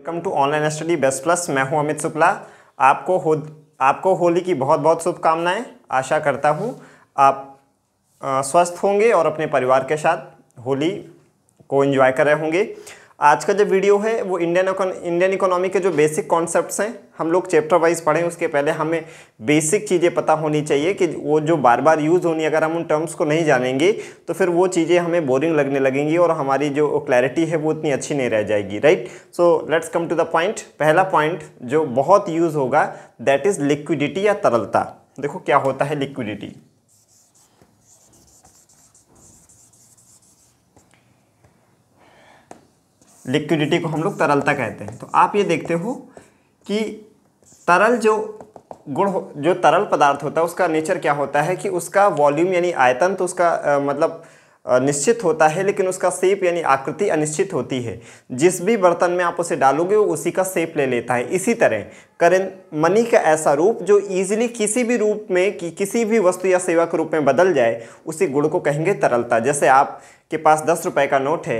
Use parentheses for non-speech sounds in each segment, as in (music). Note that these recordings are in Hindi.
Welcome to online study best plus मैं हूं अमित शुक्ला आपको हो आपको होली की बहुत बहुत शुभकामनाएं आशा करता हूं आप आ, स्वस्थ होंगे और अपने परिवार के साथ होली को एंजॉय कर रहे होंगे आज का जो वीडियो है वो इंडियन इंडियन इकोनॉमी के जो बेसिक कॉन्सेप्ट हैं हम लोग चैप्टर वाइज पढ़ें उसके पहले हमें बेसिक चीज़ें पता होनी चाहिए कि वो जो बार बार यूज़ होनी अगर हम उन टर्म्स को नहीं जानेंगे तो फिर वो चीज़ें हमें बोरिंग लगने लगेंगी और हमारी जो क्लैरिटी है वो उतनी अच्छी नहीं रह जाएगी right so let's come to the point पहला पॉइंट जो बहुत यूज़ होगा दैट इज़ लिक्विडिटी या तरलता देखो क्या होता है लिक्विडिटी लिक्विडिटी को हम लोग तरलता कहते हैं तो आप ये देखते हो कि तरल जो गुण जो तरल पदार्थ होता है उसका नेचर क्या होता है कि उसका वॉल्यूम यानी आयतन तो उसका आ, मतलब निश्चित होता है लेकिन उसका सेप यानी आकृति अनिश्चित होती है जिस भी बर्तन में आप उसे डालोगे वो उसी का सेप ले लेता है इसी तरह करें मनी का ऐसा रूप जो ईजिली किसी भी रूप में कि किसी भी वस्तु या सेवा के रूप में बदल जाए उसी गुण को कहेंगे तरलता जैसे आपके पास दस रुपये का नोट है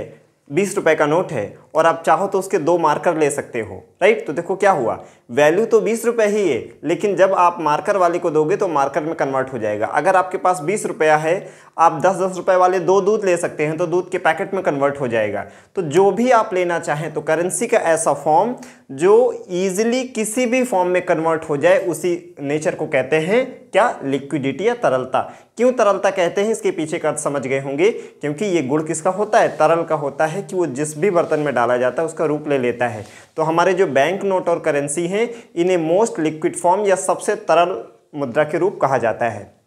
बीस रुपए का नोट है और आप चाहो तो उसके दो मार्कर ले सकते हो राइट तो देखो क्या हुआ वैल्यू तो बीस रुपए ही है लेकिन जब आप मार्कर वाले को दोगे तो मार्कर में कन्वर्ट हो जाएगा अगर आपके पास बीस रुपया है आप दस दस रुपए वाले दो दूध ले सकते हैं तो दूध के पैकेट में कन्वर्ट हो जाएगा तो जो भी आप लेना चाहें तो करेंसी का ऐसा फॉर्म जो ईजिली किसी भी फॉर्म में कन्वर्ट हो जाए उसी नेचर को कहते हैं क्या लिक्विडिटी या तरलता क्यों तरलता कहते हैं इसके पीछे का समझ गए होंगे क्योंकि ये गुड़ किसका होता है तरल का होता है कि वो जिस भी बर्तन में डाला जाता है उसका रूप ले लेता है तो हमारे जो बैंक नोट और करेंसी हैं इन्हें मोस्ट लिक्विड फॉर्म या सबसे तरल मुद्रा के रूप कहा जाता है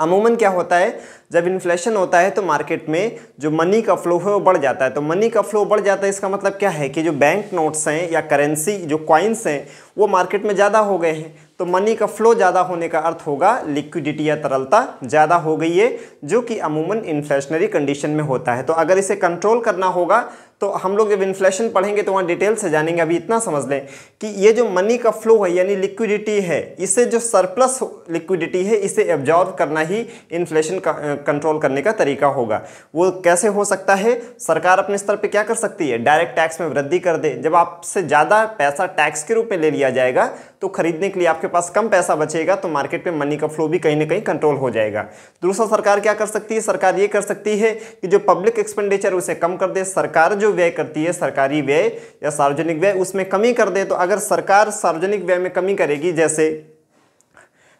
अमूमन क्या होता है जब इन्फ्लेशन होता है तो मार्केट में जो मनी का फ्लो है वो बढ़ जाता है तो मनी का फ्लो बढ़ जाता है इसका मतलब क्या है कि जो बैंक नोट्स हैं या करेंसी जो क्वाइंस हैं वो मार्केट में ज़्यादा हो गए हैं तो मनी का फ्लो ज़्यादा होने का अर्थ होगा लिक्विडिटी या तरलता ज़्यादा हो गई है जो कि अमूमन इन्फ्लेशनरी कंडीशन में होता है तो अगर इसे कंट्रोल करना होगा तो हम लोग जब इन्फ्लेशन पढ़ेंगे तो वहाँ डिटेल से जानेंगे अभी इतना समझ लें कि ये जो मनी का फ्लो है यानी लिक्विडिटी है इसे जो सरप्लस लिक्विडिटी है इसे एब्जॉर्व करना ही इन्फ्लेशन का कंट्रोल करने का तरीका होगा वो कैसे हो सकता है सरकार अपने स्तर पर क्या कर सकती है डायरेक्ट टैक्स में वृद्धि कर दे जब आपसे ज़्यादा पैसा टैक्स के रूप में ले लिया जाएगा तो खरीदने के लिए आपके पास कम पैसा बचेगा तो मार्केट में मनी का फ्लो भी कहीं ना कहीं कंट्रोल हो जाएगा दूसरा सरकार क्या कर सकती है सरकार ये कर सकती है कि जो पब्लिक एक्सपेंडिचर उसे कम कर दे सरकार जो व्यय करती है सरकारी व्यय या सार्वजनिक व्यय उसमें कमी कर दे तो अगर सरकार सार्वजनिक व्यय में कमी करेगी जैसे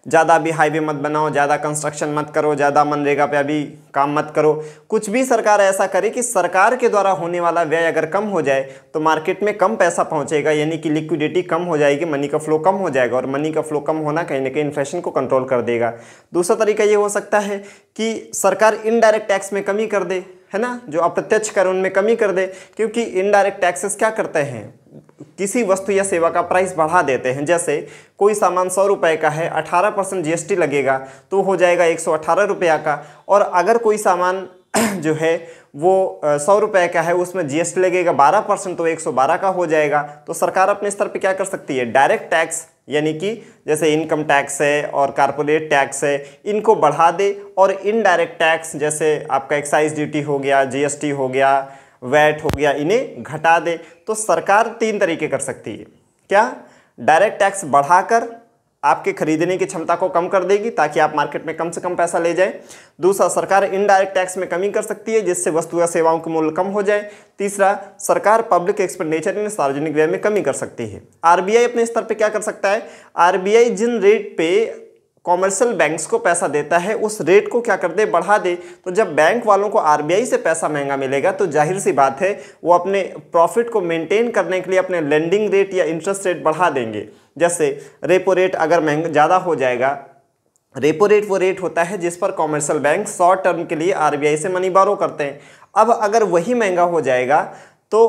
ज़्यादा भी हाईवे मत बनाओ ज़्यादा कंस्ट्रक्शन मत करो ज़्यादा मनरेगा पे अभी काम मत करो कुछ भी सरकार ऐसा करे कि सरकार के द्वारा होने वाला व्यय अगर कम हो जाए तो मार्केट में कम पैसा पहुंचेगा यानी कि लिक्विडिटी कम हो जाएगी मनी का फ्लो कम हो जाएगा और मनी का फ्लो कम होना कहीं ना कहीं इन्फ्लेशन को कंट्रोल कर देगा दूसरा तरीका ये हो सकता है कि सरकार इनडायरेक्ट टैक्स में कमी कर दे है ना जो अप्रत्यक्ष कर उनमें कमी कर दे क्योंकि इनडायरेक्ट टैक्सेस क्या करते हैं किसी वस्तु या सेवा का प्राइस बढ़ा देते हैं जैसे कोई सामान सौ रुपये का है अठारह परसेंट जी लगेगा तो हो जाएगा एक सौ अठारह रुपया का और अगर कोई सामान (clears throat) जो है वो सौ रुपये का है उसमें जीएसटी लगेगा बारह परसेंट तो एक सौ बारह का हो जाएगा तो सरकार अपने स्तर पे क्या कर सकती है डायरेक्ट टैक्स यानी कि जैसे इनकम टैक्स है और कारपोरेट टैक्स है इनको बढ़ा दे और इनडायरेक्ट टैक्स जैसे आपका एक्साइज ड्यूटी हो गया जीएसटी हो गया वैट हो गया इन्हें घटा दे तो सरकार तीन तरीके कर सकती है क्या डायरेक्ट टैक्स बढ़ाकर आपके खरीदने की क्षमता को कम कर देगी ताकि आप मार्केट में कम से कम पैसा ले जाएं दूसरा सरकार इनडायरेक्ट टैक्स में कमी कर सकती है जिससे वस्तु या सेवाओं के मूल्य कम हो जाए तीसरा सरकार पब्लिक एक्सपेंडिचर इन सार्वजनिक व्यय में कमी कर सकती है आरबीआई अपने स्तर पर क्या कर सकता है आरबीआई जिन रेट पे कॉमर्शियल बैंक्स को पैसा देता है उस रेट को क्या कर दे बढ़ा दे तो जब बैंक वालों को आरबीआई से पैसा महंगा मिलेगा तो जाहिर सी बात है वो अपने प्रॉफिट को मेंटेन करने के लिए अपने लेंडिंग रेट या इंटरेस्ट रेट बढ़ा देंगे जैसे रेपो रेट अगर महंगा ज़्यादा हो जाएगा रेपो रेट वो रेट होता है जिस पर कॉमर्शियल बैंक शॉर्ट टर्म के लिए आर से मनी बारो करते हैं अब अगर वही महंगा हो जाएगा तो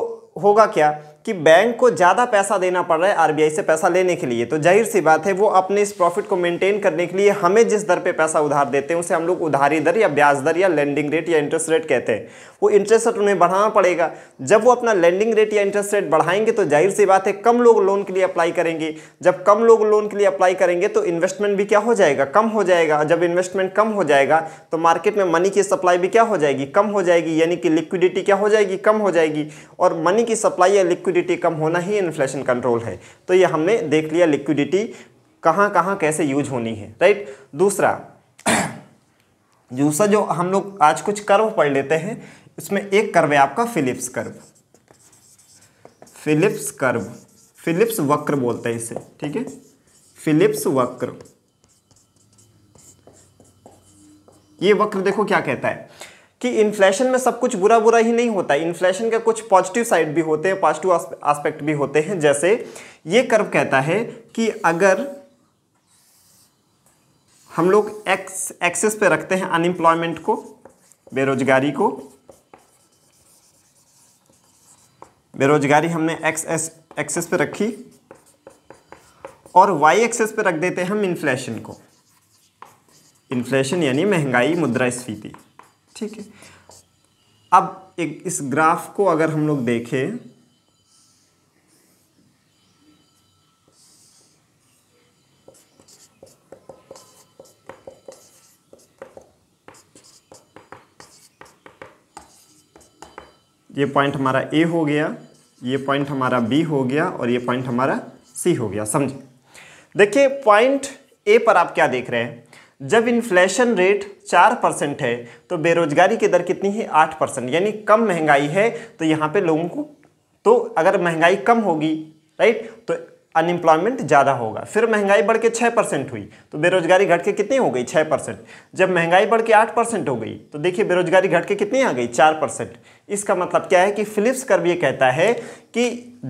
होगा क्या कि बैंक को ज़्यादा पैसा देना पड़ रहा है आरबीआई से पैसा लेने के लिए तो जाहिर सी बात है वो अपने इस प्रॉफिट को मेंटेन करने के लिए हमें जिस दर पे पैसा उधार देते हैं उसे हम लोग उधारी दर या ब्याज दर या लैंडिंग रेट या इंटरेस्ट रेट कहते हैं वो इंटरेस्ट रेट उन्हें बढ़ाना पड़ेगा जब वो अपना लैंडिंग रेट या इंटरेस्ट रेट बढ़ाएंगे तो जाहिर सी बात है कम लोग लोन के लिए अप्लाई करेंगे जब कम लोग लोन के लिए अप्लाई करेंगे तो इन्वेस्टमेंट भी क्या हो जाएगा कम हो जाएगा जब इन्वेस्टमेंट कम हो जाएगा तो मार्केट में मनी की सप्लाई भी क्या हो जाएगी कम हो जाएगी यानी कि लिक्विडिटी क्या हो जाएगी कम हो जाएगी और मनी की सप्लाई या लिक्विड लिक्विडिटी कम होना ही इन्फ्लेशन कंट्रोल है तो ये हमने देख लिया लिक्विडिटी कहाँ कहाँ कैसे यूज होनी है राइट दूसरा (clears throat) दूसरा जो हम लोग आज कुछ कर्व पढ़ लेते हैं इसमें एक कर्व है आपका Phillips curve Phillips curve Phillips वक्र बोलते हैं इसे ठीक है फिलिप्स वक्र ये वक्र देखो क्या कहता है कि इन्फ्लेशन में सब कुछ बुरा बुरा ही नहीं होता इन्फ्लेशन के कुछ पॉजिटिव साइड भी होते हैं पॉजिटिव आस्पेक्ट भी होते हैं जैसे ये कर्व कहता है कि अगर हम लोग एक्स एक्सेस पे रखते हैं अनएम्प्लॉयमेंट को बेरोजगारी को बेरोजगारी हमने एक्स एस एक्सेस पे रखी और वाई एक्सेस पे रख देते हैं हम इन्फ्लेशन को इन्फ्लेशन यानी महंगाई मुद्रास्फीति ठीक है अब एक इस ग्राफ को अगर हम लोग देखें ये पॉइंट हमारा ए हो गया ये पॉइंट हमारा बी हो गया और ये पॉइंट हमारा सी हो गया समझे देखिए पॉइंट ए पर आप क्या देख रहे हैं जब इन्फ्लेशन रेट चार परसेंट है तो बेरोजगारी की दर कितनी है आठ परसेंट यानी कम महंगाई है तो यहाँ पे लोगों को तो अगर महंगाई कम होगी राइट तो अनएम्प्लॉयमेंट ज़्यादा होगा फिर महंगाई बढ़ के छः परसेंट हुई तो बेरोजगारी घट के कितनी हो गई छः परसेंट जब महंगाई बढ़ के आठ परसेंट हो गई तो देखिए बेरोजगारी घट के कितनी आ गई चार परसेंट इसका मतलब क्या है कि फिलिप्स कर्व ये कहता है कि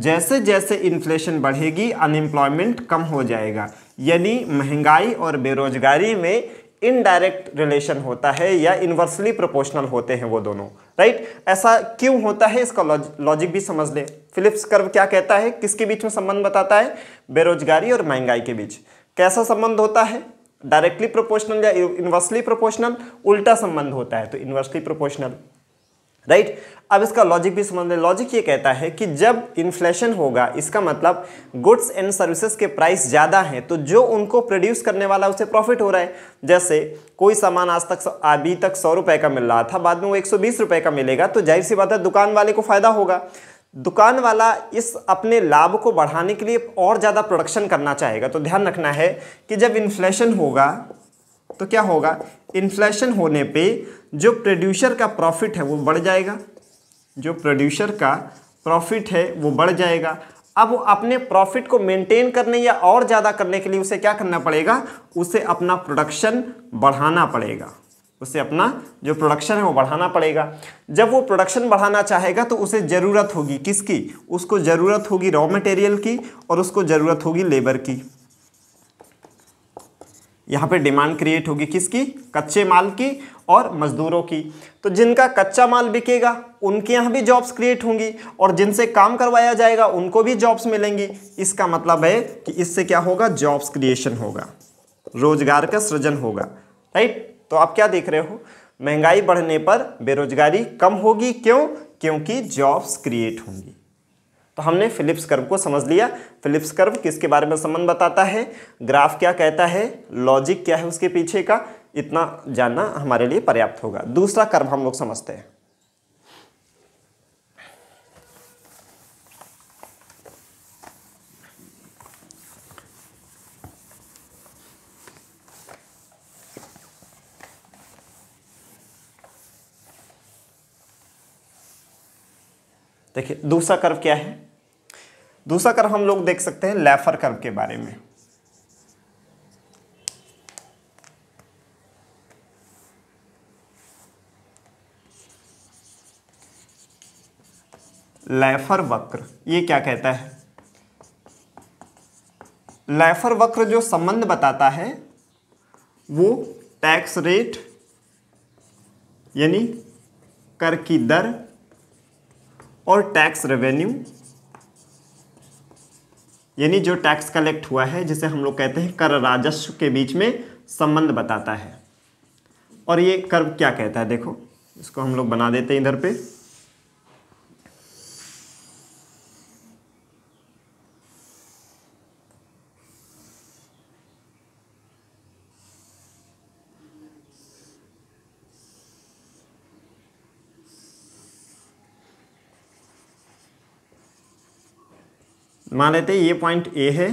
जैसे जैसे इन्फ्लेशन बढ़ेगी अनएम्प्लॉयमेंट कम हो जाएगा यानी महंगाई और बेरोजगारी में इनडायरेक्ट रिलेशन होता है या इन्वर्सली प्रोपोर्शनल होते हैं वो दोनों राइट ऐसा क्यों होता है इसका लॉजिक भी समझ लें फिलिप्स कर्व क्या कहता है किसके बीच में संबंध बताता है बेरोजगारी और महंगाई के बीच कैसा संबंध होता है डायरेक्टली प्रोपोर्शनल या इन्वर्सली प्रोपोर्शनल उल्टा संबंध होता है तो इन्वर्सली प्रोपोर्शनल राइट अब इसका लॉजिक भी समझ लें लॉजिक ये कहता है कि जब इन्फ्लेशन होगा इसका मतलब गुड्स एंड सर्विसेज के प्राइस ज़्यादा हैं तो जो उनको प्रोड्यूस करने वाला उसे प्रॉफिट हो रहा है जैसे कोई सामान आज तक अभी तक सौ रुपये का मिल रहा था बाद में वो एक सौ बीस का मिलेगा तो जाहिर सी बात है दुकान वाले को फ़ायदा होगा दुकान वाला इस अपने लाभ को बढ़ाने के लिए और ज़्यादा प्रोडक्शन करना चाहेगा तो ध्यान रखना है कि जब इन्फ्लेशन होगा तो क्या होगा इन्फ्लेशन होने पे जो प्रोड्यूसर का प्रॉफिट है वो बढ़ जाएगा जो प्रोड्यूसर का प्रॉफिट है वो बढ़ जाएगा अब वो अपने प्रॉफिट को मेंटेन करने या और ज़्यादा करने के लिए उसे क्या करना पड़ेगा उसे अपना प्रोडक्शन बढ़ाना पड़ेगा उसे अपना जो प्रोडक्शन है वो बढ़ाना पड़ेगा जब वो प्रोडक्शन बढ़ाना चाहेगा तो उसे ज़रूरत होगी किसकी उसको ज़रूरत होगी रॉ मटेरियल की और उसको ज़रूरत होगी लेबर की यहाँ पे डिमांड क्रिएट होगी किसकी कच्चे माल की और मजदूरों की तो जिनका कच्चा माल बिकेगा उनके यहाँ भी जॉब्स क्रिएट होंगी और जिनसे काम करवाया जाएगा उनको भी जॉब्स मिलेंगी इसका मतलब है कि इससे क्या होगा जॉब्स क्रिएशन होगा रोजगार का सृजन होगा राइट तो आप क्या देख रहे हो महंगाई बढ़ने पर बेरोजगारी कम होगी क्यों क्योंकि जॉब्स क्रिएट होंगी तो हमने फिलिप्स कर्व को समझ लिया फिलिप्स कर्व किसके बारे में संबंध बताता है ग्राफ क्या कहता है लॉजिक क्या है उसके पीछे का इतना जानना हमारे लिए पर्याप्त होगा दूसरा कर्व हम लोग समझते हैं देखिए दूसरा कर्व क्या है दूसरा कर्व हम लोग देख सकते हैं लेफर कर्व के बारे में लेफर वक्र ये क्या कहता है लेफर वक्र जो संबंध बताता है वो टैक्स रेट यानी कर की दर और टैक्स रेवेन्यू यानी जो टैक्स कलेक्ट हुआ है जिसे हम लोग कहते हैं कर राजस्व के बीच में संबंध बताता है और ये कर क्या कहता है देखो इसको हम लोग बना देते हैं इधर पे मान लेते हैं ये पॉइंट ए है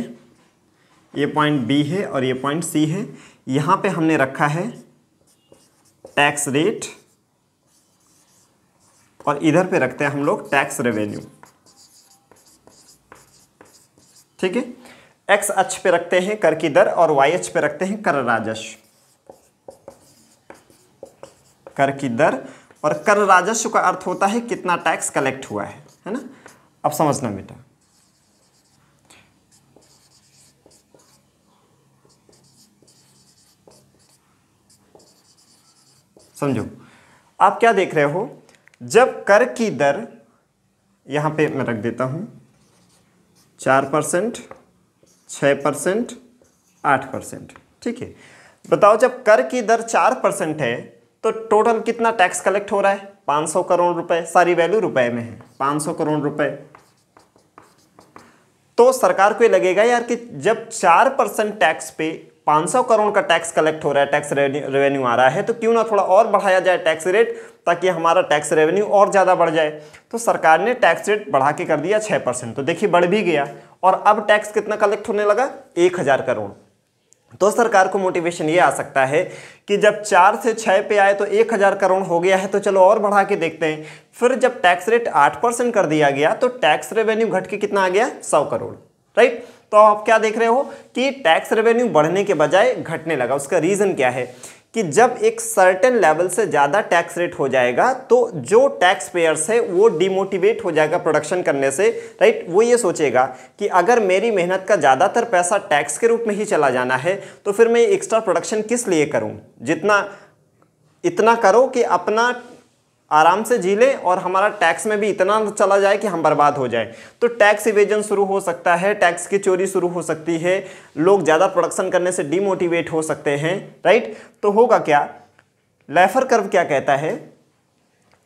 ये पॉइंट बी है और ये पॉइंट सी है यहाँ पे हमने रखा है टैक्स रेट और इधर पे रखते हैं हम लोग टैक्स रेवेन्यू ठीक है एक्स अक्ष पे रखते हैं कर की दर और वाई अक्ष पे रखते हैं कर राजस्व कर की दर और कर राजस्व का अर्थ होता है कितना टैक्स कलेक्ट हुआ है है ना अब समझना बेटा समझो आप क्या देख रहे हो जब कर की दर यहाँ पे मैं रख देता हूँ चार परसेंट छः परसेंट आठ परसेंट ठीक है बताओ जब कर की दर चार परसेंट है तो टोटल कितना टैक्स कलेक्ट हो रहा है पाँच सौ करोड़ रुपए सारी वैल्यू रुपए में है पाँच सौ करोड़ रुपए तो सरकार को ये लगेगा यार कि जब चार परसेंट टैक्स पे 500 करोड़ का टैक्स कलेक्ट हो रहा है टैक्स रेवेन्यू आ रहा है तो क्यों ना थोड़ा और बढ़ाया जाए टैक्स रेट ताकि हमारा टैक्स रेवेन्यू और ज़्यादा बढ़ जाए तो सरकार ने टैक्स रेट बढ़ा के कर दिया छः परसेंट तो देखिए बढ़ भी गया और अब टैक्स कितना कलेक्ट होने लगा एक हज़ार करोड़ तो सरकार को मोटिवेशन ये आ सकता है कि जब चार से छः पे आए तो एक हज़ार करोड़ हो गया है तो चलो और बढ़ा के देखते हैं फिर जब टैक्स रेट आठ परसेंट कर दिया गया तो टैक्स रेवेन्यू घट के कितना आ गया सौ करोड़ राइट तो आप क्या देख रहे हो कि टैक्स रेवेन्यू बढ़ने के बजाय घटने लगा उसका रीज़न क्या है कि जब एक सर्टेन लेवल से ज़्यादा टैक्स रेट हो जाएगा तो जो टैक्स पेयर्स है वो डिमोटिवेट हो जाएगा प्रोडक्शन करने से राइट वो ये सोचेगा कि अगर मेरी मेहनत का ज़्यादातर पैसा टैक्स के रूप में ही चला जाना है तो फिर मैं एक्स्ट्रा प्रोडक्शन किस लिए करूँ जितना इतना करो कि अपना आराम से जी लें और हमारा टैक्स में भी इतना चला जाए कि हम बर्बाद हो जाए तो टैक्स इवेजन शुरू हो सकता है टैक्स की चोरी शुरू हो सकती है लोग ज़्यादा प्रोडक्शन करने से डीमोटिवेट हो सकते हैं राइट तो होगा क्या लेफर कर्व क्या कहता है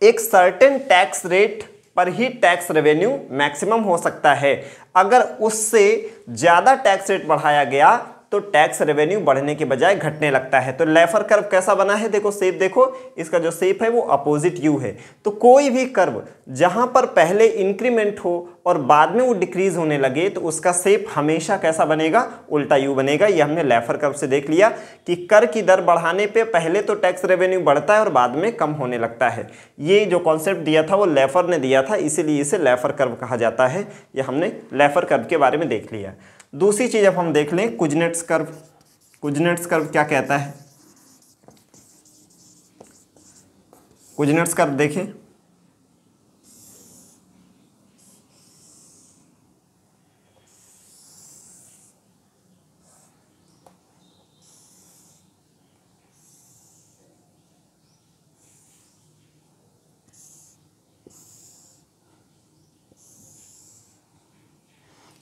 एक सर्टेन टैक्स रेट पर ही टैक्स रेवेन्यू मैक्सिमम हो सकता है अगर उससे ज़्यादा टैक्स रेट बढ़ाया गया तो टैक्स रेवेन्यू बढ़ने के बजाय घटने लगता है तो लेफर कर्व कैसा बना है देखो सेप देखो इसका जो सेप है वो अपोजिट यू है तो कोई भी कर्व जहां पर पहले इंक्रीमेंट हो और बाद में वो डिक्रीज होने लगे तो उसका सेप हमेशा कैसा बनेगा उल्टा यू बनेगा ये हमने लेफर कर्व से देख लिया कि कर की दर बढ़ाने पर पहले तो टैक्स रेवेन्यू बढ़ता है और बाद में कम होने लगता है ये जो कॉन्सेप्ट दिया था वो लेफर ने दिया था इसीलिए इसे लेफर कर्व कहा जाता है ये हमने लेफर कर्व के बारे में देख लिया दूसरी चीज़ अब हम देख लें कुजनेट्स कर्व कुजनेट्स कर्व क्या कहता है कुजनेट्स कर्व देखें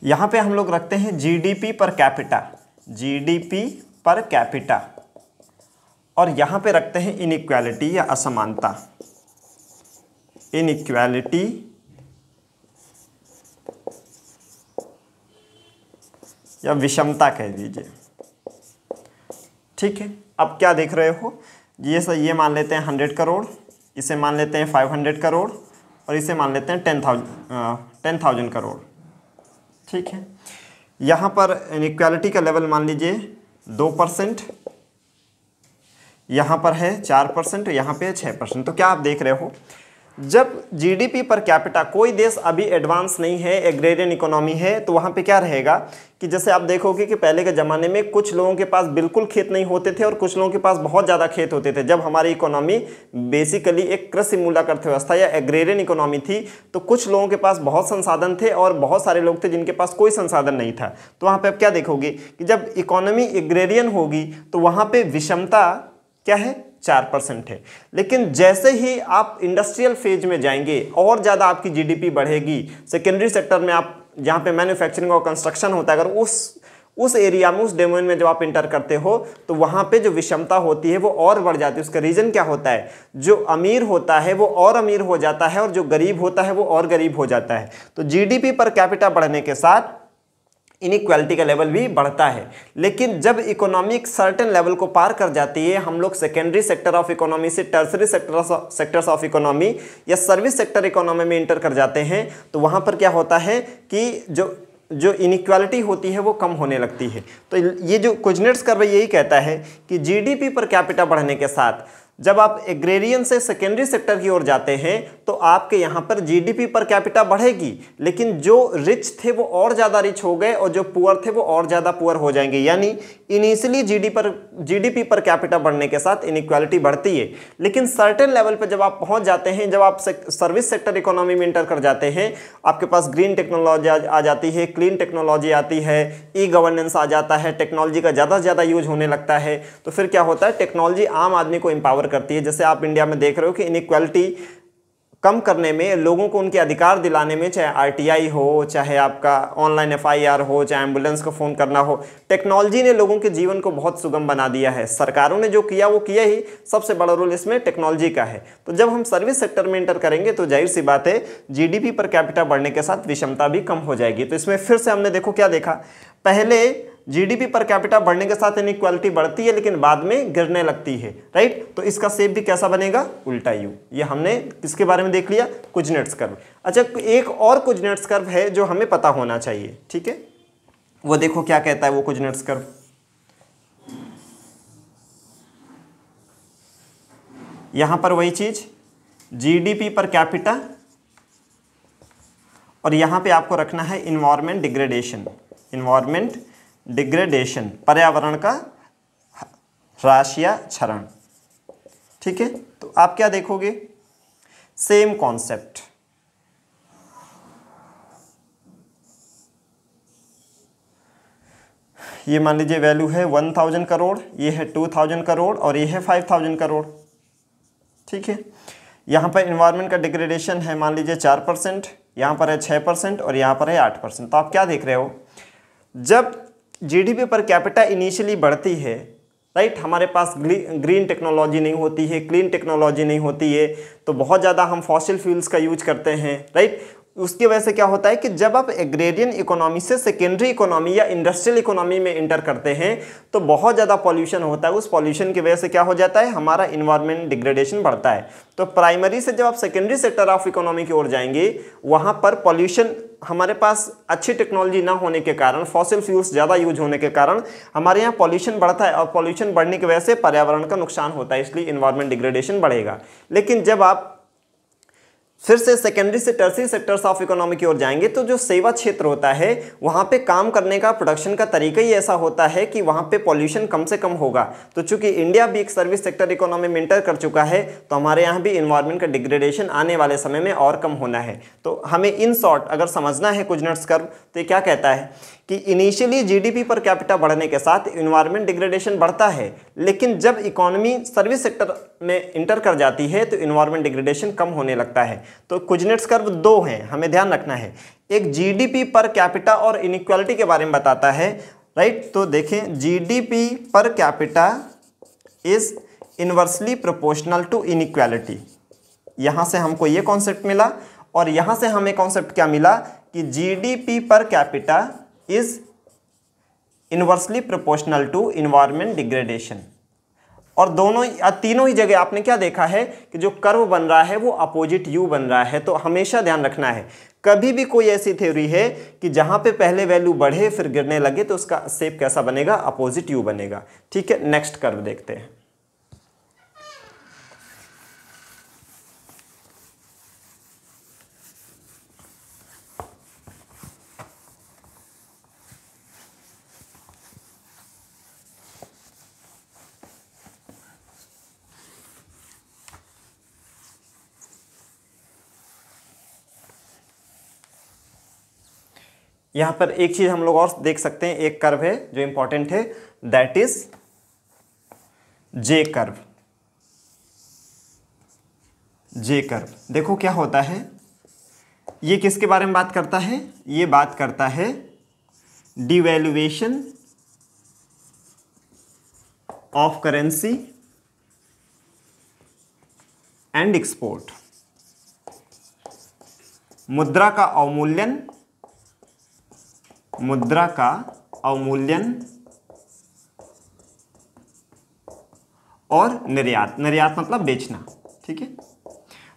यहाँ पे हम लोग रखते हैं GDP per capita GDP per capita और यहाँ पे रखते हैं इनक्वालिटी या असमानता इनक्वालिटी या विषमता कह दीजिए ठीक है अब क्या देख रहे हो ये सर ये मान लेते हैं हंड्रेड करोड़ इसे मान लेते हैं फाइव हंड्रेड करोड़ और इसे मान लेते हैं ten thousand ten thousand crore ठीक है यहाँ पर इनक्वालिटी का लेवल मान लीजिए दो परसेंट यहाँ पर है चार परसेंट यहाँ पे छः परसेंट तो क्या आप देख रहे हो जब जीडीपी पर कैपिटा कोई देश अभी एडवांस नहीं है एग्रेरियन इकोनॉमी है तो वहाँ पे क्या रहेगा कि जैसे आप देखोगे कि पहले के ज़माने में कुछ लोगों के पास बिल्कुल खेत नहीं होते थे और कुछ लोगों के पास बहुत ज़्यादा खेत होते थे जब हमारी इकोनॉमी बेसिकली एक कृषि मूलक अर्थव्यवस्था या एग्रेरियन इकोनॉमी थी तो कुछ लोगों के पास बहुत संसाधन थे और बहुत सारे लोग थे जिनके पास कोई संसाधन नहीं था तो वहाँ पर आप क्या देखोगे कि जब इकोनॉमी एग्रेरियन होगी तो वहाँ पर विषमता क्या है चार परसेंट है लेकिन जैसे ही आप इंडस्ट्रियल फेज में जाएंगे और ज़्यादा आपकी जीडीपी बढ़ेगी सेकेंडरी सेक्टर में आप जहाँ पे मैन्युफैक्चरिंग और कंस्ट्रक्शन होता है अगर उस उस एरिया में उस डेमोन में जब आप इंटर करते हो तो वहाँ पे जो विषमता होती है वो और बढ़ जाती है उसका रीज़न क्या होता है जो अमीर होता है वो और अमीर हो जाता है और जो गरीब होता है वो और गरीब हो जाता है तो जीडीपी पर कैपिटा बढ़ने के साथ इनिक्वालिटी का लेवल भी बढ़ता है लेकिन जब इकोनॉमी सर्टेन लेवल को पार कर जाती है हम लोग सेकेंडरी सेक्टर ऑफ इकोनॉमी से tertiary sector sectors of economy या सर्विस सेक्टर इकोनॉमी में इंटर कर जाते हैं तो वहाँ पर क्या होता है कि जो जो इनिक्वालिटी होती है वो कम होने लगती है तो ये जो कुजनेट्स कर यही कहता है कि जी पर कैपिटा बढ़ने के साथ जब आप एग्रेरियन से सेकेंडरी सेक्टर की ओर जाते हैं तो आपके यहाँ पर जीडीपी पर कैपिटा बढ़ेगी लेकिन जो रिच थे वो और ज़्यादा रिच हो गए और जो पुअर थे वो और ज़्यादा पुअर हो जाएंगे यानी initially GD per GDP per capita बढ़ने के साथ इनिक्वालिटी बढ़ती है लेकिन सर्टेन लेवल पर जब आप पहुँच जाते हैं जब आप सर्विस सेक्टर इकोनॉमी में इंटर कर जाते हैं आपके पास ग्रीन टेक्नोलॉजी आ, जाती है क्लीन टेक्नोलॉजी आती है ई गवर्नेंस आ जाता है टेक्नोलॉजी का ज़्यादा से ज़्यादा यूज होने लगता है तो फिर क्या होता है टेक्नोलॉजी आम आदमी को एम्पावर करती है जैसे आप इंडिया में देख रहे हो कि इनिक्वालिटी कम करने में लोगों को उनके अधिकार दिलाने में चाहे आरटीआई हो चाहे आपका ऑनलाइन एफआईआर हो चाहे एम्बुलेंस को फ़ोन करना हो टेक्नोलॉजी ने लोगों के जीवन को बहुत सुगम बना दिया है सरकारों ने जो किया वो किया ही सबसे बड़ा रोल इसमें टेक्नोलॉजी का है तो जब हम सर्विस सेक्टर में इंटर करेंगे तो जाहिर सी बात है जी पर कैपिटल बढ़ने के साथ विषमता भी कम हो जाएगी तो इसमें फिर से हमने देखो क्या देखा पहले जीडीपी पर कैपिटा बढ़ने के साथ क्वालिटी बढ़ती है लेकिन बाद में गिरने लगती है राइट तो इसका सेप भी कैसा बनेगा उल्टा यू ये हमने किसके बारे में देख लिया कुजनेट्स कर्व अच्छा एक और कुजनेट्स कर्व है जो हमें पता होना चाहिए ठीक है वो देखो क्या कहता है वो कुजनेट्स कर्व यहां पर वही चीज जीडीपी पर कैपिटा और यहां पे आपको रखना है इन्वायरमेंट डिग्रेडेशन इन्वायरमेंट डिग्रेडेशन पर्यावरण का ह्रास या क्षरण ठीक है तो आप क्या देखोगे सेम कॉन्सेप्ट ये मान लीजिए वैल्यू है वन थाउजेंड करोड़ ये है टू थाउजेंड करोड़ और ये है फाइव थाउजेंड करोड़ ठीक है यहाँ पर इन्वायरमेंट का डिग्रेडेशन है मान लीजिए चार परसेंट यहाँ पर है छः परसेंट और यहाँ पर है आठ परसेंट तो आप क्या देख रहे हो जब जीडीपी पर कैपिटा इनिशियली बढ़ती है राइट right? हमारे पास ग्रीन टेक्नोलॉजी नहीं होती है क्लीन टेक्नोलॉजी नहीं होती है तो बहुत ज़्यादा हम फॉसिल फ्यूल्स का यूज करते हैं राइट right? उसकी वजह से क्या होता है कि जब आप एग्रेरियन इकोनॉमी से सेकेंडरी इकोनॉमी या इंडस्ट्रियल इकोनॉमी में इंटर करते हैं तो बहुत ज़्यादा पॉल्यूशन होता है उस पॉल्यूशन की वजह से क्या हो जाता है हमारा इन्वायरमेंट डिग्रेडेशन बढ़ता है तो प्राइमरी से जब आप सेकेंडरी सेक्टर ऑफ इकोनॉमी की ओर जाएंगे वहाँ पर पॉल्यूशन हमारे पास अच्छी टेक्नोलॉजी ना होने के कारण फॉसिल फ्यूल्स ज़्यादा यूज होने के कारण हमारे यहाँ पॉल्यूशन बढ़ता है और पॉल्यूशन बढ़ने की वजह से पर्यावरण का नुकसान होता है इसलिए इन्वायरमेंट डिग्रेडेशन बढ़ेगा लेकिन जब आप फिर से सेकेंडरी से टर्सरी सेक्टर्स ऑफ इकोनॉमी की ओर जाएंगे तो जो सेवा क्षेत्र होता है वहाँ पे काम करने का प्रोडक्शन का तरीका ही ऐसा होता है कि वहाँ पे पॉल्यूशन कम से कम होगा तो चूंकि इंडिया भी एक सर्विस सेक्टर इकोनॉमी में इंटर कर चुका है तो हमारे यहाँ भी इन्वायरमेंट का डिग्रेडेशन आने वाले समय में और कम होना है तो हमें इन शॉर्ट अगर समझना है कुजनट्स कर्व तो क्या कहता है कि इनिशियली जीडीपी पर कैपिटा बढ़ने के साथ इन्वायरमेंट डिग्रेडेशन बढ़ता है लेकिन जब इकोनॉमी सर्विस सेक्टर में इंटर कर जाती है तो इन्वायरमेंट डिग्रेडेशन कम होने लगता है तो कुजनेट्स कर्व दो हैं हमें ध्यान रखना है एक जीडीपी पर कैपिटा और इनक्वालिटी के बारे में बताता है राइट तो देखें G per capita is inversely proportional to inequality यहाँ से हमको ये कॉन्सेप्ट मिला और यहाँ से हमें कॉन्सेप्ट क्या मिला कि GDP per capita is inversely proportional to environment degradation और दोनों या तीनों ही जगह आपने क्या देखा है कि जो कर्व बन रहा है वो अपोजिट यू बन रहा है तो हमेशा ध्यान रखना है कभी भी कोई ऐसी थ्योरी है कि जहां पे पहले वैल्यू बढ़े फिर गिरने लगे तो उसका सेप कैसा बनेगा अपोजिट यू बनेगा ठीक है नेक्स्ट कर्व देखते हैं यहाँ पर एक चीज़ हम लोग और देख सकते हैं एक कर्व है जो इंपॉर्टेंट है that is J curve J curve देखो क्या होता है ये किसके बारे में बात करता है ये बात करता है devaluation of currency and export मुद्रा का अवमूल्यन मुद्रा का अवमूल्यन और निर्यात निर्यात मतलब बेचना ठीक है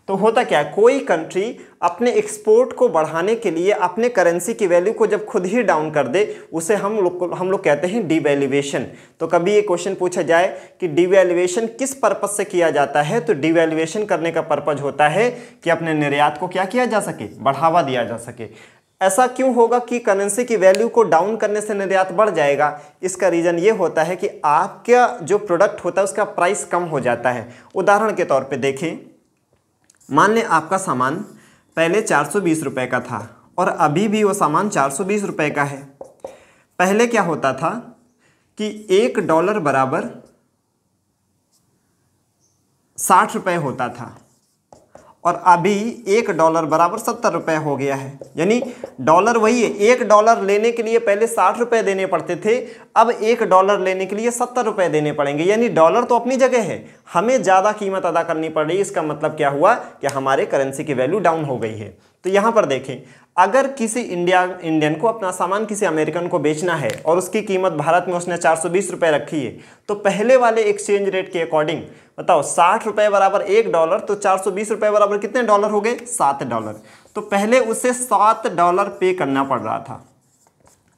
तो होता क्या है कोई कंट्री अपने एक्सपोर्ट को बढ़ाने के लिए अपने करेंसी की वैल्यू को जब खुद ही डाउन कर दे उसे हम लोग हम लोग कहते हैं डिवेल्युएशन तो कभी ये क्वेश्चन पूछा जाए कि डिवेल्युएशन किस पर्पज़ से किया जाता है तो डिवैल्यूएशन करने का पर्पज होता है कि अपने निर्यात को क्या किया जा सके बढ़ावा दिया जा सके ऐसा क्यों होगा कि करेंसी की वैल्यू को डाउन करने से निर्यात बढ़ जाएगा इसका रीज़न ये होता है कि आपका जो प्रोडक्ट होता है उसका प्राइस कम हो जाता है उदाहरण के तौर पे देखें मान लें आपका सामान पहले चार सौ का था और अभी भी वो सामान चार सौ का है पहले क्या होता था कि एक डॉलर बराबर साठ रुपये होता था और अभी एक डॉलर बराबर सत्तर रुपये हो गया है यानी डॉलर वही है एक डॉलर लेने के लिए पहले साठ रुपये देने पड़ते थे अब एक डॉलर लेने के लिए सत्तर रुपये देने पड़ेंगे यानी डॉलर तो अपनी जगह है हमें ज़्यादा कीमत अदा करनी पड़ रही है इसका मतलब क्या हुआ कि हमारे करेंसी की वैल्यू डाउन हो गई है तो यहाँ पर देखें अगर किसी इंडिया इंडियन को अपना सामान किसी अमेरिकन को बेचना है और उसकी कीमत भारत में उसने चार सौ बीस रखी है तो पहले वाले एक्सचेंज रेट के अकॉर्डिंग बताओ साठ रुपये बराबर एक डॉलर तो चार सौ बीस बराबर कितने डॉलर हो गए सात डॉलर तो पहले उसे सात डॉलर पे करना पड़ रहा था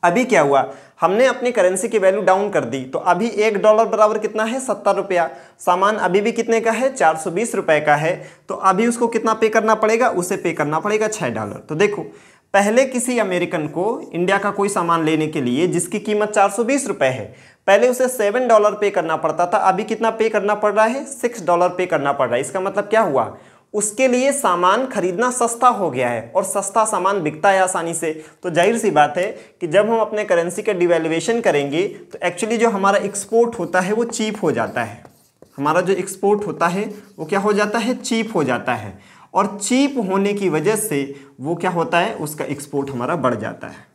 अभी क्या हुआ हमने अपनी करेंसी की वैल्यू डाउन कर दी तो अभी एक डॉलर बराबर कितना है सत्तर रुपया सामान अभी भी कितने का है चार सौ बीस रुपए का है तो अभी उसको कितना पे करना पड़ेगा उसे पे करना पड़ेगा छः डॉलर तो देखो पहले किसी अमेरिकन को इंडिया का कोई सामान लेने के लिए जिसकी कीमत चार सौ बीस रुपए है पहले उसे सेवन डॉलर पे करना पड़ता था अभी कितना पे करना पड़ रहा है सिक्स डॉलर पे करना पड़ रहा है इसका मतलब क्या हुआ उसके लिए सामान खरीदना सस्ता हो गया है और सस्ता सामान बिकता है आसानी से तो जाहिर सी बात है कि जब हम अपने करेंसी का डिवेल्युएशन करेंगे तो एक्चुअली जो हमारा एक्सपोर्ट होता है वो चीप हो जाता है हमारा जो एक्सपोर्ट होता है वो क्या हो जाता है चीप हो जाता है और चीप होने की वजह से वो क्या होता है उसका एक्सपोर्ट हमारा बढ़ जाता है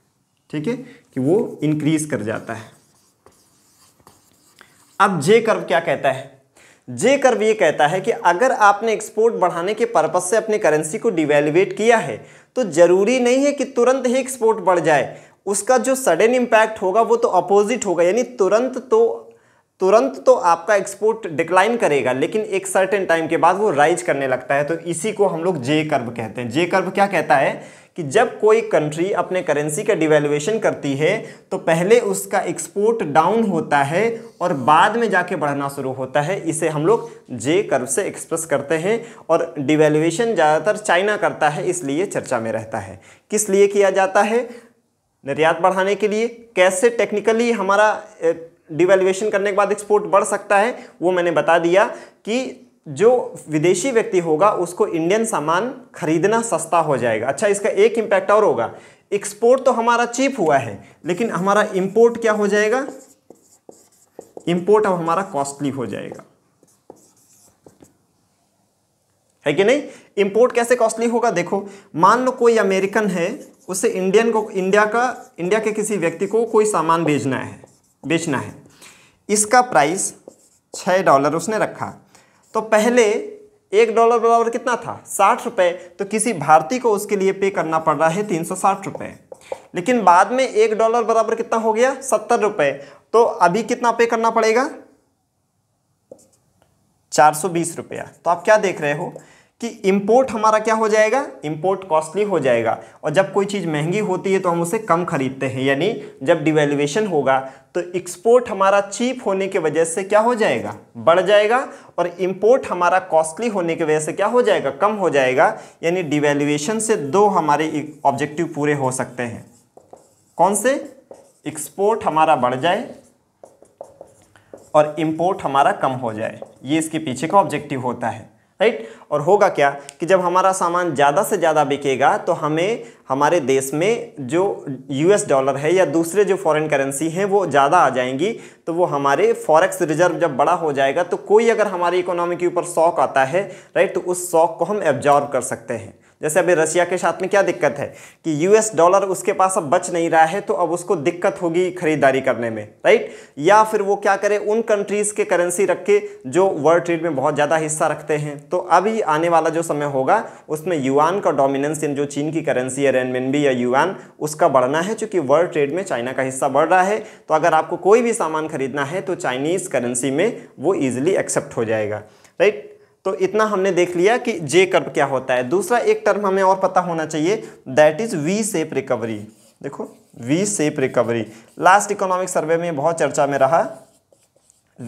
ठीक है कि वो इंक्रीज कर जाता है अब जे कर्व क्या कहता है जे कर्व ये कहता है कि अगर आपने एक्सपोर्ट बढ़ाने के पर्पज से अपनी करेंसी को डिवेल्युएट किया है तो ज़रूरी नहीं है कि तुरंत ही एक्सपोर्ट बढ़ जाए उसका जो सडन इम्पैक्ट होगा वो तो अपोजिट होगा यानी तुरंत तो तुरंत तो आपका एक्सपोर्ट डिक्लाइन करेगा लेकिन एक सर्टेन टाइम के बाद वो राइज करने लगता है तो इसी को हम लोग जे कर्व कहते हैं जे कर्व क्या कहता है कि जब कोई कंट्री अपने करेंसी का डिवेल्युएशन करती है तो पहले उसका एक्सपोर्ट डाउन होता है और बाद में जाके बढ़ना शुरू होता है इसे हम लोग जे कर्व से एक्सप्रेस करते हैं और डिवेल्युएशन ज़्यादातर चाइना करता है इसलिए चर्चा में रहता है किस लिए किया जाता है निर्यात बढ़ाने के लिए कैसे टेक्निकली हमारा डिवेल्युएशन करने के बाद एक्सपोर्ट बढ़ सकता है वो मैंने बता दिया कि जो विदेशी व्यक्ति होगा उसको इंडियन सामान खरीदना सस्ता हो जाएगा अच्छा इसका एक इम्पैक्ट और होगा एक्सपोर्ट तो हमारा चीप हुआ है लेकिन हमारा इम्पोर्ट क्या हो जाएगा इम्पोर्ट अब हमारा कॉस्टली हो जाएगा है कि नहीं इंपोर्ट कैसे कॉस्टली होगा देखो मान लो कोई अमेरिकन है उसे इंडियन को इंडिया का इंडिया के किसी व्यक्ति को कोई सामान भेजना है बेचना है इसका प्राइस छः डॉलर उसने रखा तो पहले एक डॉलर बराबर कितना था साठ रुपये तो किसी भारतीय को उसके लिए पे करना पड़ रहा है तीन सौ साठ रुपये लेकिन बाद में एक डॉलर बराबर कितना हो गया सत्तर रुपये तो अभी कितना पे करना पड़ेगा चार सौ बीस रुपया तो आप क्या देख रहे हो कि इम्पोर्ट हमारा क्या हो जाएगा इम्पोर्ट कॉस्टली हो जाएगा और जब कोई चीज़ महंगी होती है तो हम उसे कम खरीदते हैं यानी जब डिवेल्युएशन होगा तो एक्सपोर्ट हमारा चीप होने की वजह से क्या हो जाएगा बढ़ जाएगा और इम्पोर्ट हमारा कॉस्टली होने की वजह से क्या हो जाएगा कम हो जाएगा यानी डिवेल्युएशन से दो हमारे ऑब्जेक्टिव पूरे हो सकते हैं कौन से एक्सपोर्ट हमारा बढ़ जाए और इम्पोर्ट हमारा कम हो जाए ये इसके पीछे का ऑब्जेक्टिव होता है राइट और होगा क्या कि जब हमारा सामान ज़्यादा से ज़्यादा बिकेगा तो हमें हमारे देश में जो यूएस डॉलर है या दूसरे जो फॉरेन करेंसी हैं वो ज़्यादा आ जाएंगी तो वो हमारे फॉरेक्स रिजर्व जब बड़ा हो जाएगा तो कोई अगर हमारी इकोनॉमी के ऊपर शौक आता है राइट तो उस शौक़ को हम एब्जॉर्व कर सकते हैं जैसे अभी रशिया के साथ में क्या दिक्कत है कि यूएस डॉलर उसके पास अब बच नहीं रहा है तो अब उसको दिक्कत होगी खरीदारी करने में राइट या फिर वो क्या करे उन कंट्रीज़ के करेंसी रख के जो वर्ल्ड ट्रेड में बहुत ज़्यादा हिस्सा रखते हैं तो अभी आने वाला जो समय होगा उसमें युआन का डोमिनेंस जो चीन की करेंसी है बी या युआन उसका बढ़ना है चूँकि वर्ल्ड ट्रेड में चाइना का हिस्सा बढ़ रहा है तो अगर आपको कोई भी सामान खरीदना है तो चाइनीज़ करेंसी में वो ईजिली एक्सेप्ट हो जाएगा राइट तो इतना हमने देख लिया कि जे कर्व क्या होता है दूसरा एक टर्म हमें और पता होना चाहिए that is V shape recovery देखो V shape recovery last economic survey में बहुत चर्चा में रहा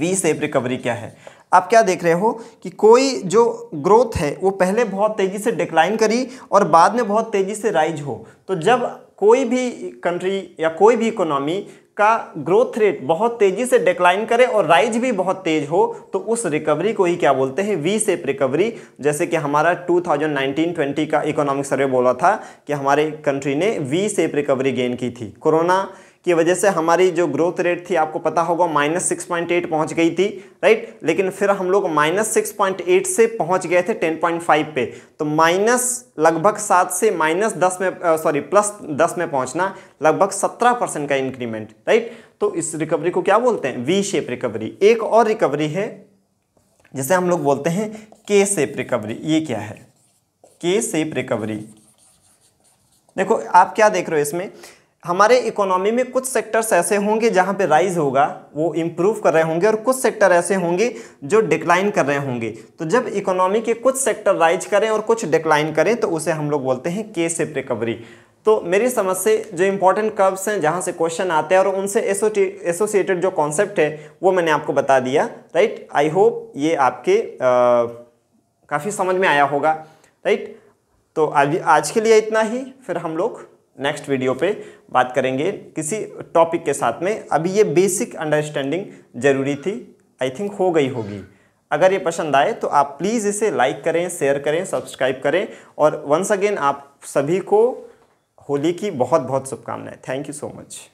वी सेप रिकवरी क्या है आप क्या देख रहे हो कि कोई जो ग्रोथ है वो पहले बहुत तेज़ी से डिक्लाइन करी और बाद में बहुत तेज़ी से राइज हो तो जब कोई भी कंट्री या कोई भी इकोनॉमी का ग्रोथ रेट बहुत तेजी से डिक्लाइन करे और राइज भी बहुत तेज हो तो उस रिकवरी को ही क्या बोलते हैं वी सेप रिकवरी जैसे कि हमारा 2019-20 का इकोनॉमिक सर्वे बोला था कि हमारे कंट्री ने वी सेप रिकवरी गेन की थी कोरोना की वजह से हमारी जो ग्रोथ रेट थी आपको पता होगा माइनस सिक्स पॉइंट एट पहुंच गई थी राइट लेकिन फिर हम लोग माइनस सिक्स पॉइंट एट से पहुंच गए थे टेन पॉइंट फाइव पे तो माइनस लगभग सात से माइनस दस में सॉरी प्लस दस में पहुंचना लगभग सत्रह परसेंट का इंक्रीमेंट राइट तो इस रिकवरी को क्या बोलते हैं वी शेप रिकवरी एक और रिकवरी है जैसे हम लोग बोलते हैं के सेप रिकवरी ये क्या है के सेप रिकवरी देखो आप क्या देख रहे हो इसमें हमारे इकोनॉमी में कुछ सेक्टर्स ऐसे होंगे जहाँ पे राइज होगा वो इम्प्रूव कर रहे होंगे और कुछ सेक्टर ऐसे होंगे जो डिक्लाइन कर रहे होंगे तो जब इकोनॉमी के कुछ सेक्टर राइज करें और कुछ डिक्लाइन करें तो उसे हम लोग बोलते हैं के सेप रिकवरी तो मेरी समझ से जो इम्पोर्टेंट कर्व्स हैं जहाँ से क्वेश्चन आते हैं और उनसे एसोसिएटेड जो कॉन्सेप्ट है वो मैंने आपको बता दिया राइट आई होप ये आपके काफ़ी समझ में आया होगा राइट तो आज के लिए इतना ही फिर हम लोग नेक्स्ट वीडियो पे बात करेंगे किसी टॉपिक के साथ में अभी ये बेसिक अंडरस्टैंडिंग ज़रूरी थी आई थिंक हो गई होगी अगर ये पसंद आए तो आप प्लीज़ इसे लाइक करें शेयर करें सब्सक्राइब करें और वंस अगेन आप सभी को होली की बहुत बहुत शुभकामनाएं थैंक यू सो मच